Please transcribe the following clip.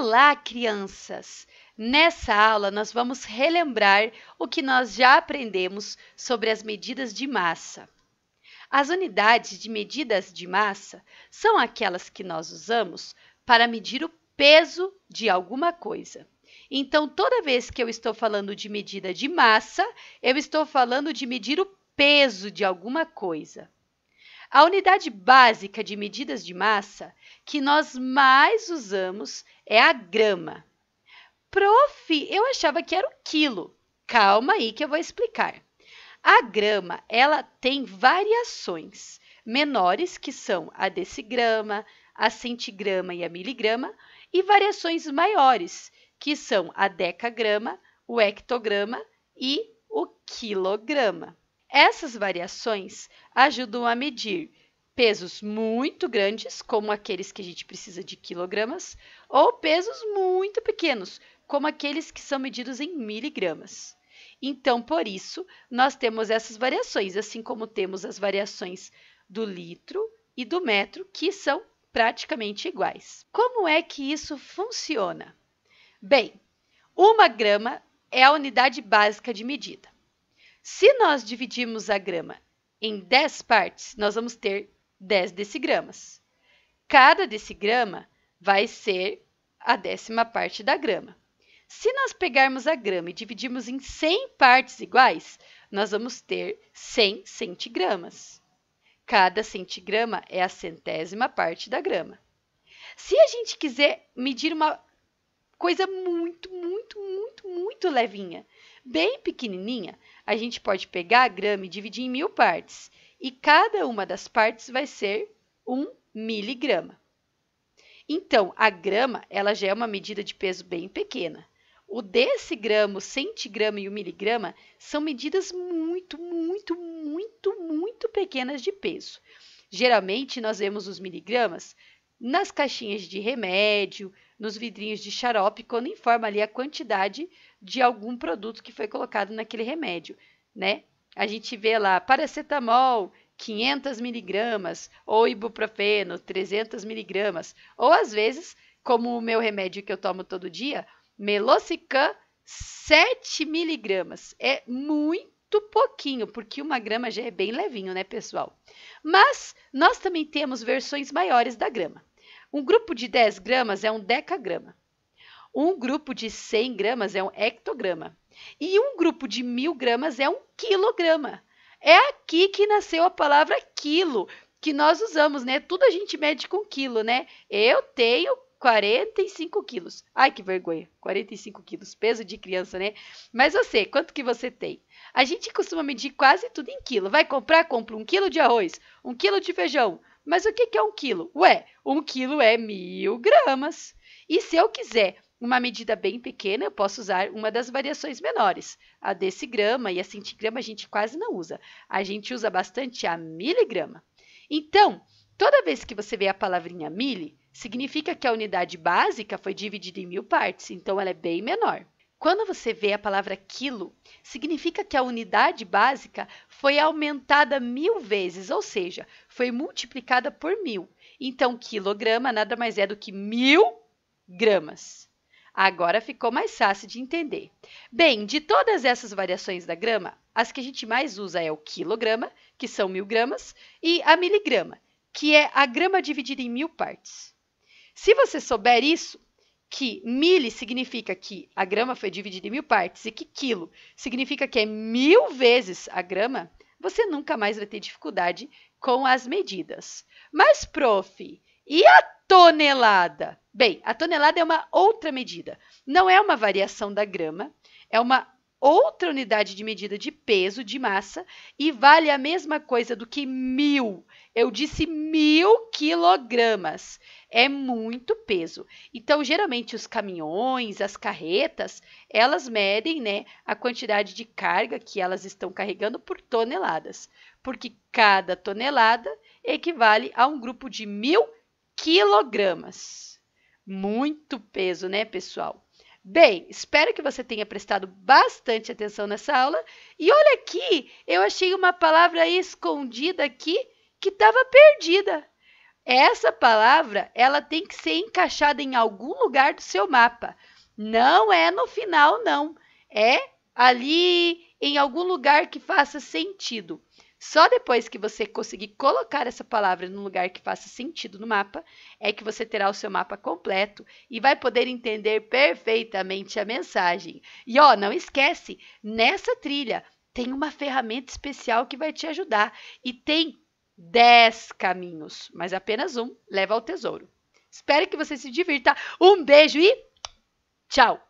Olá, crianças! Nessa aula, nós vamos relembrar o que nós já aprendemos sobre as medidas de massa. As unidades de medidas de massa são aquelas que nós usamos para medir o peso de alguma coisa. Então, toda vez que eu estou falando de medida de massa, eu estou falando de medir o peso de alguma coisa. A unidade básica de medidas de massa que nós mais usamos é a grama. Prof, eu achava que era o quilo. Calma aí que eu vou explicar. A grama, ela tem variações menores, que são a decigrama, a centigrama e a miligrama, e variações maiores, que são a decagrama, o hectograma e o quilograma. Essas variações ajudam a medir pesos muito grandes, como aqueles que a gente precisa de quilogramas, ou pesos muito pequenos, como aqueles que são medidos em miligramas. Então, por isso, nós temos essas variações, assim como temos as variações do litro e do metro, que são praticamente iguais. Como é que isso funciona? Bem, uma grama é a unidade básica de medida. Se nós dividirmos a grama em 10 partes, nós vamos ter 10 decigramas. Cada decigrama vai ser a décima parte da grama. Se nós pegarmos a grama e dividirmos em 100 partes iguais, nós vamos ter 100 centigramas. Cada centigrama é a centésima parte da grama. Se a gente quiser medir uma coisa muito, muito, muito, muito levinha, bem pequenininha, a gente pode pegar a grama e dividir em mil partes, e cada uma das partes vai ser um miligrama. Então, a grama ela já é uma medida de peso bem pequena. O decigrama, o centigrama e o miligrama são medidas muito, muito, muito, muito pequenas de peso. Geralmente, nós vemos os miligramas nas caixinhas de remédio, nos vidrinhos de xarope, quando informa ali a quantidade de algum produto que foi colocado naquele remédio, né? A gente vê lá paracetamol 500 miligramas ou ibuprofeno 300 miligramas, ou às vezes, como o meu remédio que eu tomo todo dia, melocicam 7 miligramas. É muito pouquinho, porque uma grama já é bem levinho, né, pessoal? Mas nós também temos versões maiores da grama. Um grupo de 10 gramas é um decagrama. Um grupo de 100 gramas é um hectograma. E um grupo de mil gramas é um quilograma. É aqui que nasceu a palavra quilo, que nós usamos, né? Tudo a gente mede com quilo, né? Eu tenho 45 quilos. Ai, que vergonha. 45 quilos, peso de criança, né? Mas você, quanto que você tem? A gente costuma medir quase tudo em quilo. Vai comprar? Compra um quilo de arroz, um quilo de feijão, mas o que é um quilo? Ué, um quilo é mil gramas. E se eu quiser uma medida bem pequena, eu posso usar uma das variações menores. A decigrama e a centigrama a gente quase não usa. A gente usa bastante a miligrama. Então, toda vez que você vê a palavrinha mili, significa que a unidade básica foi dividida em mil partes, então ela é bem menor. Quando você vê a palavra quilo, significa que a unidade básica foi aumentada mil vezes, ou seja, foi multiplicada por mil. Então, quilograma nada mais é do que mil gramas. Agora ficou mais fácil de entender. Bem, de todas essas variações da grama, as que a gente mais usa é o quilograma, que são mil gramas, e a miligrama, que é a grama dividida em mil partes. Se você souber isso, que mili significa que a grama foi dividida em mil partes e que quilo significa que é mil vezes a grama, você nunca mais vai ter dificuldade com as medidas. Mas, prof, e a tonelada? Bem, a tonelada é uma outra medida. Não é uma variação da grama, é uma outra unidade de medida de peso, de massa, e vale a mesma coisa do que mil. Eu disse mil quilogramas. É muito peso. Então, geralmente, os caminhões, as carretas, elas medem né, a quantidade de carga que elas estão carregando por toneladas, porque cada tonelada equivale a um grupo de mil quilogramas. Muito peso, né, pessoal? Bem, espero que você tenha prestado bastante atenção nessa aula. E olha aqui, eu achei uma palavra escondida aqui que estava perdida. Essa palavra, ela tem que ser encaixada em algum lugar do seu mapa. Não é no final, não. É ali em algum lugar que faça sentido. Só depois que você conseguir colocar essa palavra num lugar que faça sentido no mapa, é que você terá o seu mapa completo e vai poder entender perfeitamente a mensagem. E ó, não esquece, nessa trilha tem uma ferramenta especial que vai te ajudar e tem 10 caminhos, mas apenas um leva ao tesouro. Espero que você se divirta. Um beijo e tchau!